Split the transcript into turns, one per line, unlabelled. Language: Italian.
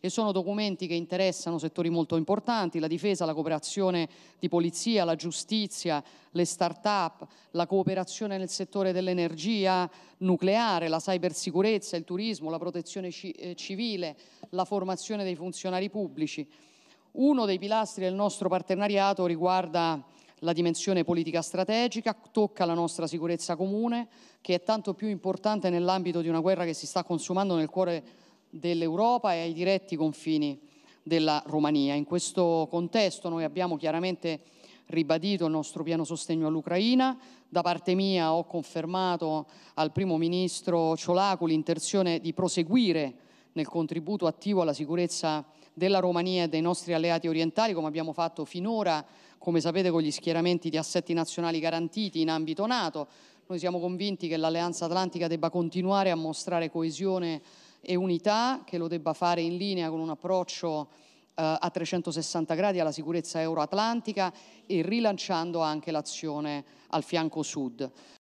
e sono documenti che interessano settori molto importanti, la difesa, la cooperazione di polizia, la giustizia, le start-up, la cooperazione nel settore dell'energia nucleare, la cybersicurezza, il turismo, la protezione eh, civile, la formazione dei funzionari pubblici. Uno dei pilastri del nostro partenariato riguarda la dimensione politica strategica, tocca la nostra sicurezza comune, che è tanto più importante nell'ambito di una guerra che si sta consumando nel cuore dell'Europa e ai diretti confini della Romania. In questo contesto noi abbiamo chiaramente ribadito il nostro pieno sostegno all'Ucraina. Da parte mia ho confermato al primo ministro Ciolacu l'intenzione di proseguire nel contributo attivo alla sicurezza della Romania e dei nostri alleati orientali, come abbiamo fatto finora, come sapete, con gli schieramenti di assetti nazionali garantiti in ambito NATO. Noi siamo convinti che l'Alleanza Atlantica debba continuare a mostrare coesione e unità, che lo debba fare in linea con un approccio eh, a 360 gradi alla sicurezza euroatlantica e rilanciando anche l'azione al fianco sud.